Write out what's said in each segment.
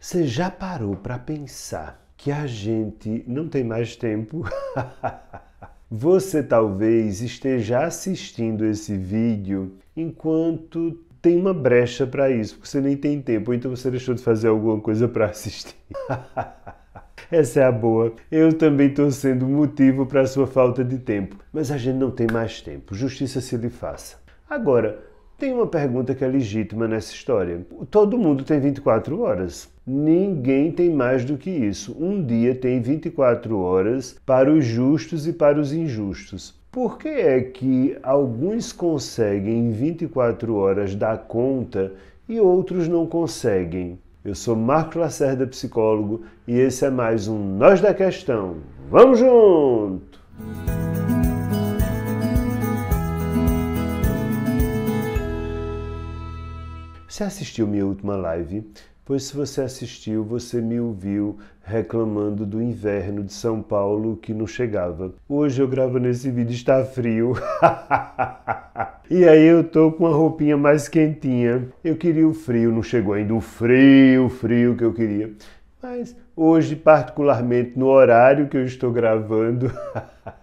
Você já parou para pensar que a gente não tem mais tempo? Você talvez esteja assistindo esse vídeo enquanto tem uma brecha para isso, porque você nem tem tempo, ou então você deixou de fazer alguma coisa para assistir. Essa é a boa. Eu também estou sendo motivo para a sua falta de tempo. Mas a gente não tem mais tempo. Justiça se lhe faça. Agora, tem uma pergunta que é legítima nessa história. Todo mundo tem 24 horas. Ninguém tem mais do que isso. Um dia tem 24 horas para os justos e para os injustos. Por que é que alguns conseguem em 24 horas dar conta e outros não conseguem? Eu sou Marco Lacerda, psicólogo, e esse é mais um Nós da Questão. Vamos junto! Você assistiu minha última live? pois se você assistiu, você me ouviu reclamando do inverno de São Paulo que não chegava. Hoje eu gravo nesse vídeo, está frio. e aí eu tô com uma roupinha mais quentinha. Eu queria o frio, não chegou ainda o frio, o frio que eu queria. Mas hoje, particularmente no horário que eu estou gravando,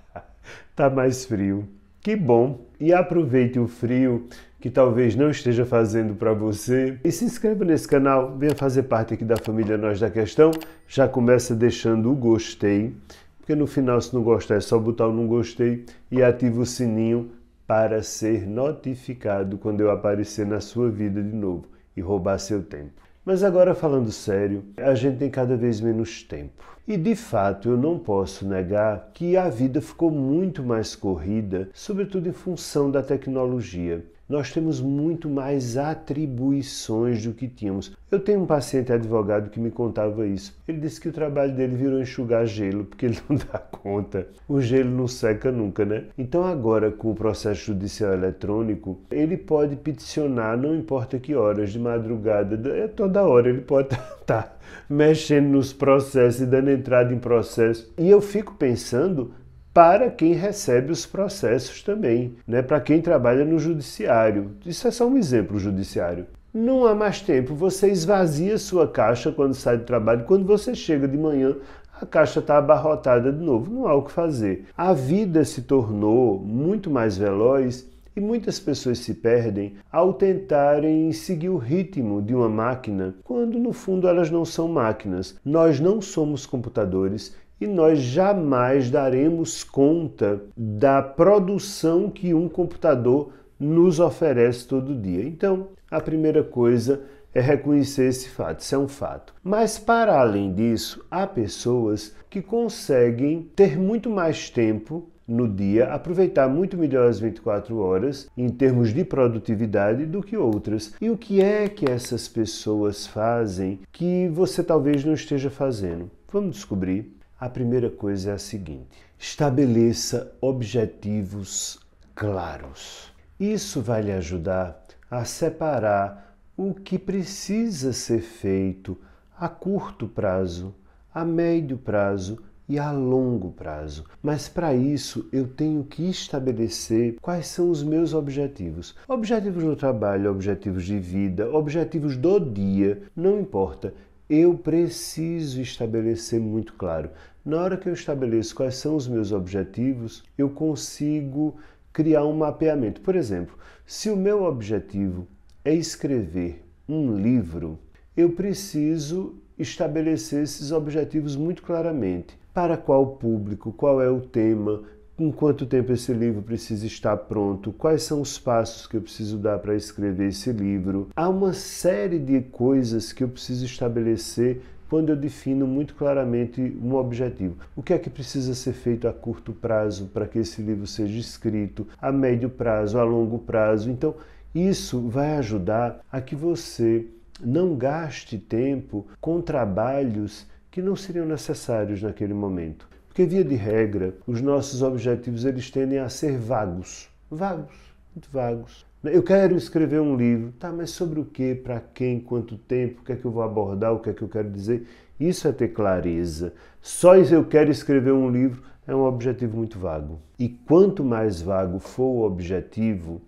tá mais frio. Que bom! E aproveite o frio que talvez não esteja fazendo para você. E se inscreva nesse canal, venha fazer parte aqui da família Nós da Questão. Já começa deixando o gostei, porque no final, se não gostar, é só botar o não gostei e ativa o sininho para ser notificado quando eu aparecer na sua vida de novo e roubar seu tempo. Mas agora falando sério, a gente tem cada vez menos tempo. E de fato eu não posso negar que a vida ficou muito mais corrida, sobretudo em função da tecnologia nós temos muito mais atribuições do que tínhamos. Eu tenho um paciente advogado que me contava isso. Ele disse que o trabalho dele virou enxugar gelo, porque ele não dá conta. O gelo não seca nunca, né? Então, agora, com o processo judicial eletrônico, ele pode peticionar, não importa que horas, de madrugada, é toda hora, ele pode estar tá mexendo nos processos e dando entrada em processo. E eu fico pensando para quem recebe os processos também, né? para quem trabalha no judiciário. Isso é só um exemplo, judiciário. Não há mais tempo, você esvazia sua caixa quando sai do trabalho, quando você chega de manhã, a caixa está abarrotada de novo, não há o que fazer. A vida se tornou muito mais veloz e muitas pessoas se perdem ao tentarem seguir o ritmo de uma máquina, quando no fundo elas não são máquinas. Nós não somos computadores e nós jamais daremos conta da produção que um computador nos oferece todo dia. Então, a primeira coisa é reconhecer esse fato, isso é um fato. Mas para além disso, há pessoas que conseguem ter muito mais tempo no dia, aproveitar muito melhor as 24 horas em termos de produtividade do que outras. E o que é que essas pessoas fazem que você talvez não esteja fazendo? Vamos descobrir. A primeira coisa é a seguinte: estabeleça objetivos claros. Isso vai lhe ajudar a separar o que precisa ser feito a curto prazo, a médio prazo e a longo prazo. Mas para isso eu tenho que estabelecer quais são os meus objetivos. Objetivos do trabalho, objetivos de vida, objetivos do dia, não importa. Eu preciso estabelecer muito claro. Na hora que eu estabeleço quais são os meus objetivos, eu consigo criar um mapeamento. Por exemplo, se o meu objetivo é escrever um livro, eu preciso estabelecer esses objetivos muito claramente. Para qual público, qual é o tema, em quanto tempo esse livro precisa estar pronto, quais são os passos que eu preciso dar para escrever esse livro. Há uma série de coisas que eu preciso estabelecer quando eu defino muito claramente um objetivo. O que é que precisa ser feito a curto prazo para que esse livro seja escrito, a médio prazo, a longo prazo? Então, isso vai ajudar a que você não gaste tempo com trabalhos que não seriam necessários naquele momento. Porque via de regra, os nossos objetivos eles tendem a ser vagos, vagos, muito vagos. Eu quero escrever um livro, tá, mas sobre o que, para quem, quanto tempo, o que é que eu vou abordar, o que é que eu quero dizer? Isso é ter clareza. Só eu quero escrever um livro é um objetivo muito vago. E quanto mais vago for o objetivo,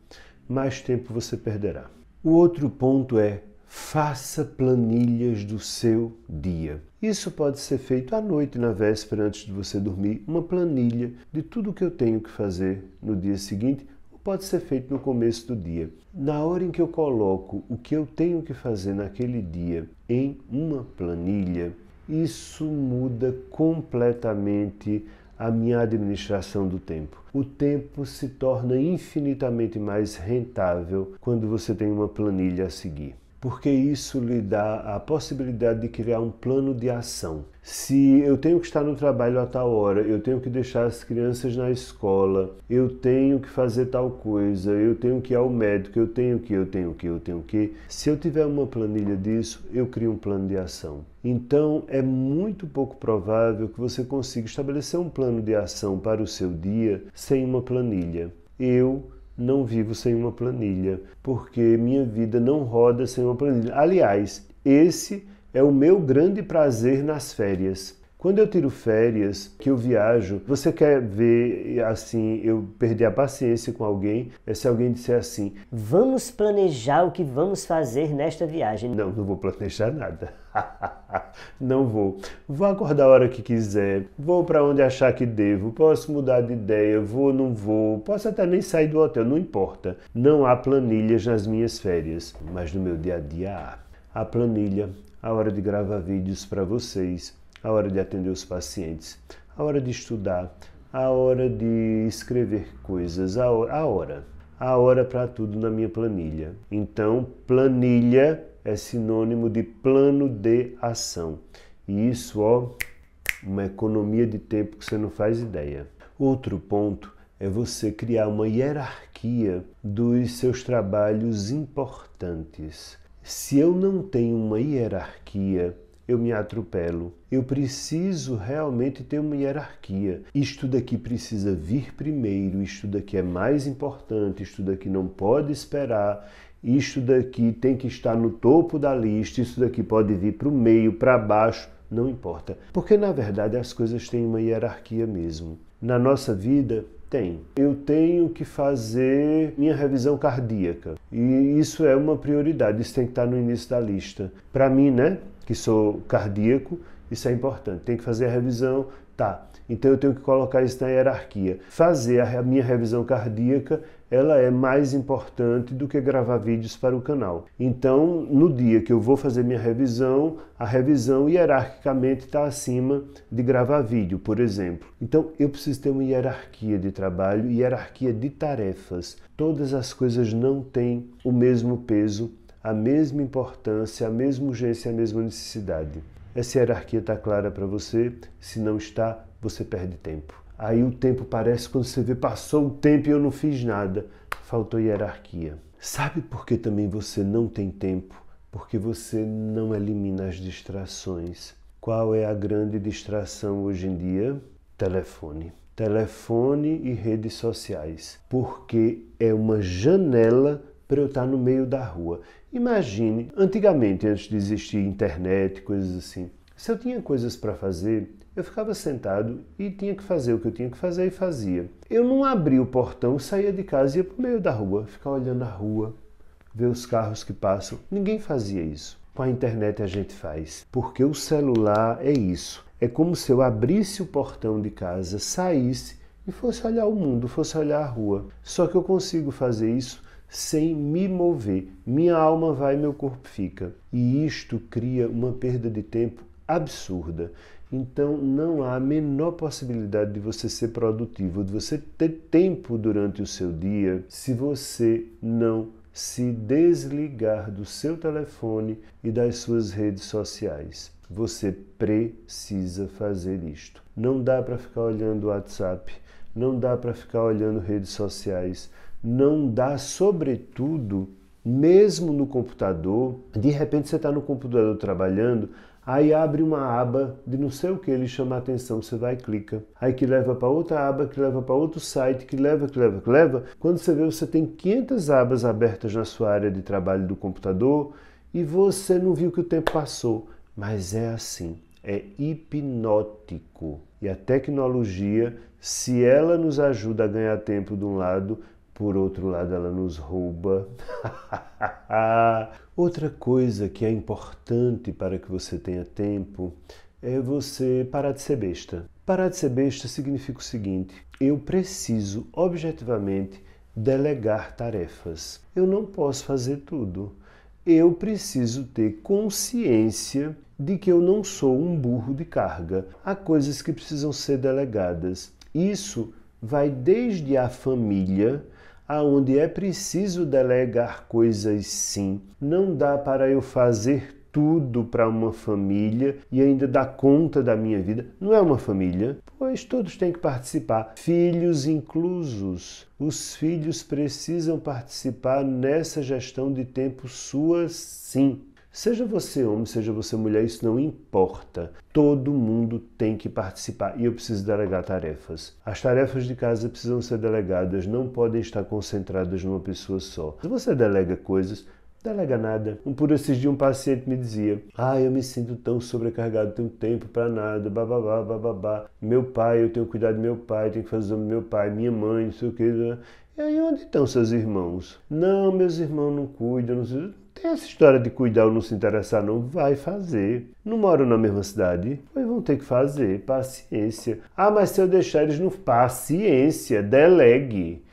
mais tempo você perderá. O outro ponto é faça planilhas do seu dia. Isso pode ser feito à noite, na véspera, antes de você dormir, uma planilha de tudo o que eu tenho que fazer no dia seguinte pode ser feito no começo do dia. Na hora em que eu coloco o que eu tenho que fazer naquele dia em uma planilha, isso muda completamente a minha administração do tempo. O tempo se torna infinitamente mais rentável quando você tem uma planilha a seguir porque isso lhe dá a possibilidade de criar um plano de ação. Se eu tenho que estar no trabalho a tal hora, eu tenho que deixar as crianças na escola, eu tenho que fazer tal coisa, eu tenho que ir ao médico, eu tenho que, eu tenho que, eu tenho que. Se eu tiver uma planilha disso, eu crio um plano de ação. Então é muito pouco provável que você consiga estabelecer um plano de ação para o seu dia sem uma planilha. Eu não vivo sem uma planilha, porque minha vida não roda sem uma planilha. Aliás, esse é o meu grande prazer nas férias. Quando eu tiro férias, que eu viajo, você quer ver assim, eu perder a paciência com alguém, é se alguém disser assim: "Vamos planejar o que vamos fazer nesta viagem". Não, não vou planejar nada. Não vou. Vou acordar a hora que quiser. Vou para onde achar que devo. Posso mudar de ideia. Vou, não vou. Posso até nem sair do hotel. Não importa. Não há planilhas nas minhas férias. Mas no meu dia a dia há. A planilha. A hora de gravar vídeos para vocês. A hora de atender os pacientes. A hora de estudar. A hora de escrever coisas. A hora, a hora para tudo na minha planilha. Então, planilha é sinônimo de plano de ação. E isso, ó, uma economia de tempo que você não faz ideia. Outro ponto é você criar uma hierarquia dos seus trabalhos importantes. Se eu não tenho uma hierarquia, eu me atropelo. Eu preciso realmente ter uma hierarquia. Isto daqui precisa vir primeiro, isto daqui é mais importante, isto daqui não pode esperar, isto daqui tem que estar no topo da lista, isso daqui pode vir para o meio, para baixo, não importa. Porque na verdade as coisas têm uma hierarquia mesmo. Na nossa vida, tem. Eu tenho que fazer minha revisão cardíaca. E isso é uma prioridade, isso tem que estar no início da lista. Para mim, né, que sou cardíaco, isso é importante. Tem que fazer a revisão, tá. Então eu tenho que colocar isso na hierarquia. Fazer a minha revisão cardíaca ela é mais importante do que gravar vídeos para o canal. Então, no dia que eu vou fazer minha revisão, a revisão hierarquicamente está acima de gravar vídeo, por exemplo. Então, eu preciso ter uma hierarquia de trabalho, hierarquia de tarefas. Todas as coisas não têm o mesmo peso, a mesma importância, a mesma urgência, a mesma necessidade. Essa hierarquia está clara para você? Se não está, você perde tempo. Aí o tempo parece quando você vê, passou o tempo e eu não fiz nada. Faltou hierarquia. Sabe por que também você não tem tempo? Porque você não elimina as distrações. Qual é a grande distração hoje em dia? Telefone. Telefone e redes sociais. Porque é uma janela para eu estar no meio da rua. Imagine, antigamente, antes de existir internet, coisas assim, se eu tinha coisas para fazer, eu ficava sentado e tinha que fazer o que eu tinha que fazer e fazia. Eu não abria o portão, saía de casa e ia para o meio da rua, ficar olhando a rua, ver os carros que passam. Ninguém fazia isso. Com a internet a gente faz, porque o celular é isso. É como se eu abrisse o portão de casa, saísse e fosse olhar o mundo, fosse olhar a rua. Só que eu consigo fazer isso sem me mover. Minha alma vai, meu corpo fica. E isto cria uma perda de tempo absurda. Então não há a menor possibilidade de você ser produtivo, de você ter tempo durante o seu dia, se você não se desligar do seu telefone e das suas redes sociais. Você precisa fazer isto. Não dá para ficar olhando o WhatsApp, não dá para ficar olhando redes sociais, não dá, sobretudo, mesmo no computador. De repente você está no computador trabalhando, Aí abre uma aba de não sei o que ele chama a atenção, você vai e clica. Aí que leva para outra aba, que leva para outro site, que leva, que leva, que leva. Quando você vê, você tem 500 abas abertas na sua área de trabalho do computador e você não viu que o tempo passou. Mas é assim, é hipnótico. E a tecnologia, se ela nos ajuda a ganhar tempo de um lado, por outro lado, ela nos rouba. Outra coisa que é importante para que você tenha tempo é você parar de ser besta. Parar de ser besta significa o seguinte: eu preciso objetivamente delegar tarefas. Eu não posso fazer tudo. Eu preciso ter consciência de que eu não sou um burro de carga. Há coisas que precisam ser delegadas. Isso vai desde a família aonde é preciso delegar coisas sim. Não dá para eu fazer tudo para uma família e ainda dar conta da minha vida. Não é uma família, pois todos têm que participar, filhos inclusos. Os filhos precisam participar nessa gestão de tempo sua, sim. Seja você homem, seja você mulher, isso não importa. Todo mundo tem que participar e eu preciso delegar tarefas. As tarefas de casa precisam ser delegadas, não podem estar concentradas numa pessoa só. Se você delega coisas, Delega nada. Um por esses dias um paciente me dizia: Ah, eu me sinto tão sobrecarregado, tenho tempo para nada, bababá, bababá. Meu pai, eu tenho que cuidar do meu pai, tenho que fazer o meu pai, minha mãe, não sei o que. E aí, onde estão seus irmãos? Não, meus irmãos não cuidam, não sei tem essa história de cuidar ou não se interessar, não. Vai fazer. Não moram na mesma cidade? Pois vão ter que fazer. Paciência. Ah, mas se eu deixar eles no. Paciência. Delegue.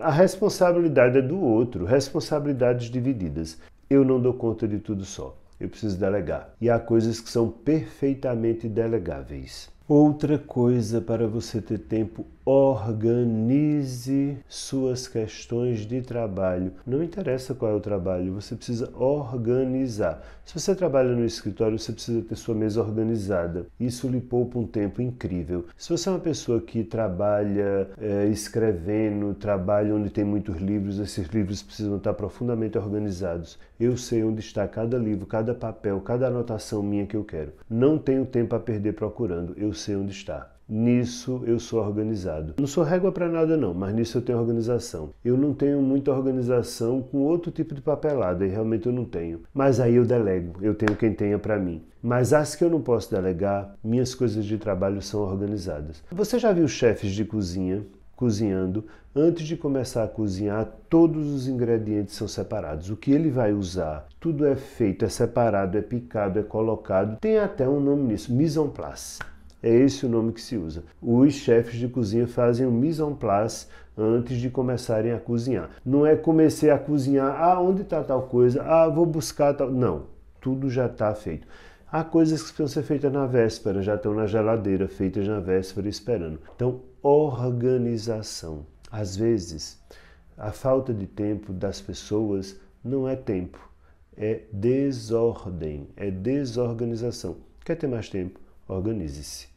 A responsabilidade é do outro, responsabilidades divididas. Eu não dou conta de tudo só. Eu preciso delegar. E há coisas que são perfeitamente delegáveis. Outra coisa para você ter tempo Organize suas questões de trabalho. Não interessa qual é o trabalho, você precisa organizar. Se você trabalha no escritório, você precisa ter sua mesa organizada. Isso lhe poupa um tempo incrível. Se você é uma pessoa que trabalha é, escrevendo, trabalha onde tem muitos livros, esses livros precisam estar profundamente organizados. Eu sei onde está cada livro, cada papel, cada anotação minha que eu quero. Não tenho tempo a perder procurando, eu sei onde está. Nisso eu sou organizado. Não sou régua para nada não, mas nisso eu tenho organização. Eu não tenho muita organização com outro tipo de papelada, e realmente eu não tenho. Mas aí eu delego, eu tenho quem tenha para mim. Mas as que eu não posso delegar, minhas coisas de trabalho são organizadas. Você já viu chefes de cozinha cozinhando, antes de começar a cozinhar, todos os ingredientes são separados. O que ele vai usar, tudo é feito, é separado, é picado, é colocado. Tem até um nome nisso, mise en place. É esse o nome que se usa. Os chefes de cozinha fazem um mise en place antes de começarem a cozinhar. Não é comecei a cozinhar, ah, onde está tal coisa, ah, vou buscar tal. Não, tudo já está feito. Há coisas que precisam ser feitas na véspera, já estão na geladeira, feitas na véspera esperando. Então, organização. Às vezes, a falta de tempo das pessoas não é tempo, é desordem, é desorganização. Quer ter mais tempo? Organize-se.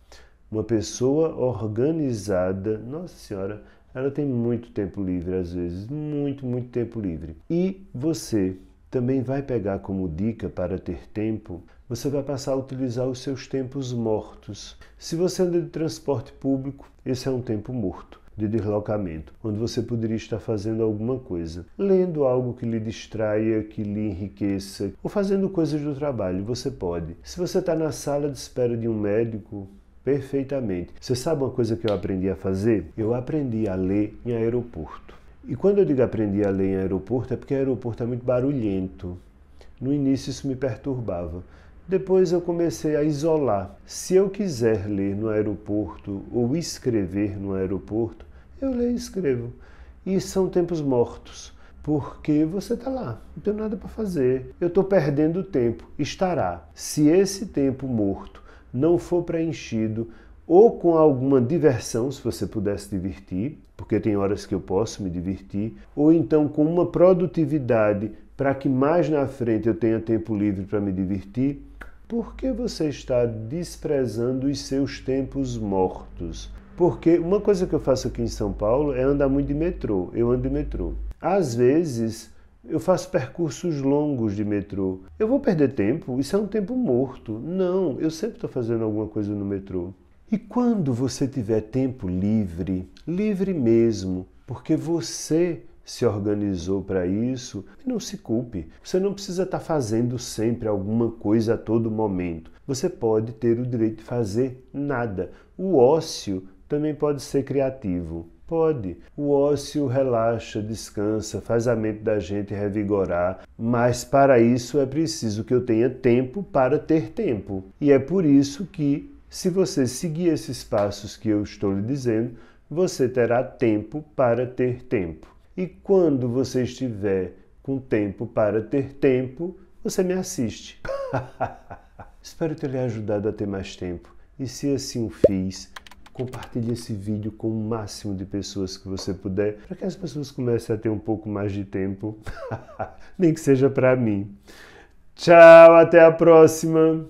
Uma pessoa organizada, nossa senhora, ela tem muito tempo livre às vezes, muito, muito tempo livre. E você também vai pegar como dica para ter tempo, você vai passar a utilizar os seus tempos mortos. Se você anda de transporte público, esse é um tempo morto de deslocamento, onde você poderia estar fazendo alguma coisa, lendo algo que lhe distraia, que lhe enriqueça, ou fazendo coisas do trabalho, você pode. Se você está na sala de espera de um médico, perfeitamente. Você sabe uma coisa que eu aprendi a fazer? Eu aprendi a ler em aeroporto. E quando eu digo aprendi a ler em aeroporto é porque aeroporto é muito barulhento. No início isso me perturbava. Depois eu comecei a isolar. Se eu quiser ler no aeroporto ou escrever no aeroporto, eu leio e escrevo. E são tempos mortos, porque você está lá, não tem nada para fazer. Eu estou perdendo tempo. Estará. Se esse tempo morto não for preenchido ou com alguma diversão, se você pudesse se divertir, porque tem horas que eu posso me divertir, ou então com uma produtividade para que mais na frente eu tenha tempo livre para me divertir, por que você está desprezando os seus tempos mortos? Porque uma coisa que eu faço aqui em São Paulo é andar muito de metrô. Eu ando de metrô. Às vezes, eu faço percursos longos de metrô. Eu vou perder tempo? Isso é um tempo morto. Não, eu sempre estou fazendo alguma coisa no metrô. E quando você tiver tempo livre, livre mesmo, porque você se organizou para isso, não se culpe. Você não precisa estar tá fazendo sempre alguma coisa a todo momento. Você pode ter o direito de fazer nada. O ócio também pode ser criativo. Pode. O ócio relaxa, descansa, faz a mente da gente revigorar, mas para isso é preciso que eu tenha tempo para ter tempo. E é por isso que, se você seguir esses passos que eu estou lhe dizendo, você terá tempo para ter tempo. E quando você estiver com tempo para ter tempo, você me assiste. Espero ter lhe ajudado a ter mais tempo. E se assim o fiz, Compartilhe esse vídeo com o máximo de pessoas que você puder, para que as pessoas comecem a ter um pouco mais de tempo, nem que seja para mim. Tchau, até a próxima!